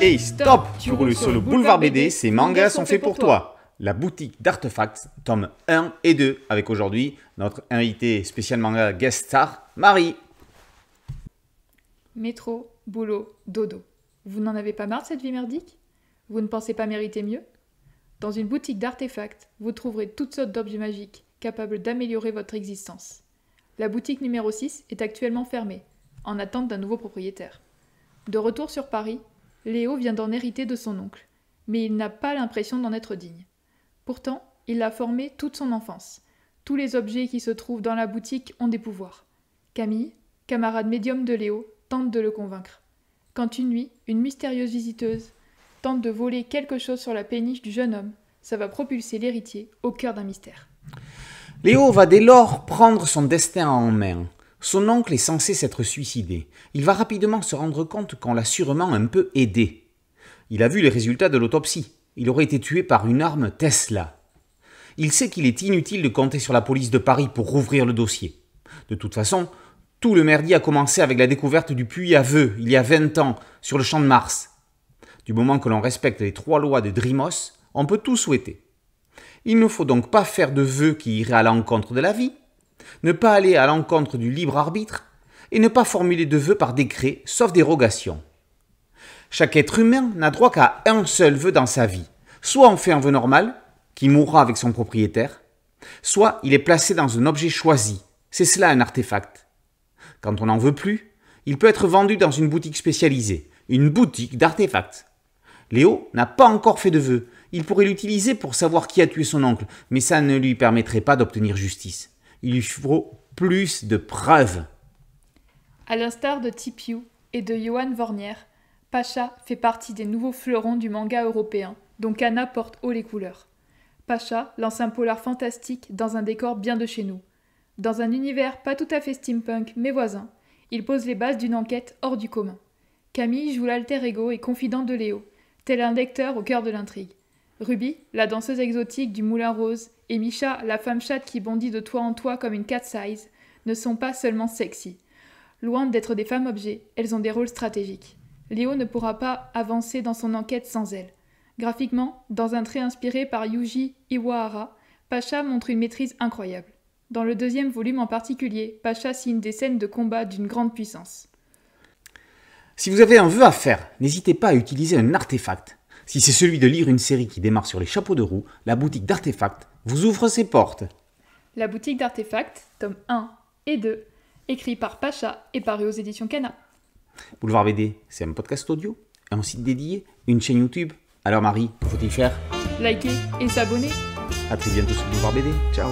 Hey stop Pour roules sur le boulevard BD, ces mangas sont faits pour toi La boutique d'artefacts, tome 1 et 2, avec aujourd'hui notre invité spécial manga guest star, Marie Métro, boulot, dodo. Vous n'en avez pas marre de cette vie merdique Vous ne pensez pas mériter mieux Dans une boutique d'artefacts, vous trouverez toutes sortes d'objets magiques capables d'améliorer votre existence. La boutique numéro 6 est actuellement fermée, en attente d'un nouveau propriétaire. De retour sur Paris, Léo vient d'en hériter de son oncle, mais il n'a pas l'impression d'en être digne. Pourtant, il l'a formé toute son enfance. Tous les objets qui se trouvent dans la boutique ont des pouvoirs. Camille, camarade médium de Léo, tente de le convaincre. Quand une nuit, une mystérieuse visiteuse tente de voler quelque chose sur la péniche du jeune homme, ça va propulser l'héritier au cœur d'un mystère. Léo va dès lors prendre son destin en main. Son oncle est censé s'être suicidé. Il va rapidement se rendre compte qu'on l'a sûrement un peu aidé. Il a vu les résultats de l'autopsie. Il aurait été tué par une arme Tesla. Il sait qu'il est inutile de compter sur la police de Paris pour rouvrir le dossier. De toute façon, tout le merdier a commencé avec la découverte du puits à vœux, il y a 20 ans, sur le champ de Mars. Du moment que l'on respecte les trois lois de Drimos, on peut tout souhaiter. Il ne faut donc pas faire de vœux qui iraient à l'encontre de la vie, ne pas aller à l'encontre du libre arbitre et ne pas formuler de vœux par décret, sauf dérogation. Chaque être humain n'a droit qu'à un seul vœu dans sa vie. Soit on fait un vœu normal, qui mourra avec son propriétaire, soit il est placé dans un objet choisi. C'est cela un artefact. Quand on n'en veut plus, il peut être vendu dans une boutique spécialisée, une boutique d'artefacts. Léo n'a pas encore fait de vœux, Il pourrait l'utiliser pour savoir qui a tué son oncle, mais ça ne lui permettrait pas d'obtenir justice il lui faut plus de preuves. À l'instar de Tipiou et de Johan Vornier, Pacha fait partie des nouveaux fleurons du manga européen, dont Kana porte haut les couleurs. Pacha lance un polar fantastique dans un décor bien de chez nous. Dans un univers pas tout à fait steampunk mais voisin, il pose les bases d'une enquête hors du commun. Camille joue l'alter ego et confident de Léo, tel un lecteur au cœur de l'intrigue. Ruby, la danseuse exotique du Moulin Rose, et Misha, la femme chatte qui bondit de toit en toit comme une cat size, ne sont pas seulement sexy. Loin d'être des femmes objets, elles ont des rôles stratégiques. Léo ne pourra pas avancer dans son enquête sans elles. Graphiquement, dans un trait inspiré par Yuji Iwahara, Pacha montre une maîtrise incroyable. Dans le deuxième volume en particulier, Pacha signe des scènes de combat d'une grande puissance. Si vous avez un vœu à faire, n'hésitez pas à utiliser un artefact. Si c'est celui de lire une série qui démarre sur les chapeaux de roue, la boutique d'artefacts vous ouvre ses portes. La boutique d'artefacts, tome 1 et 2, écrit par Pacha et paru aux éditions Cana. Boulevard BD, c'est un podcast audio, un site dédié, une chaîne YouTube. Alors Marie, faut-il faire Likez et s'abonner. A très bientôt sur Boulevard BD. Ciao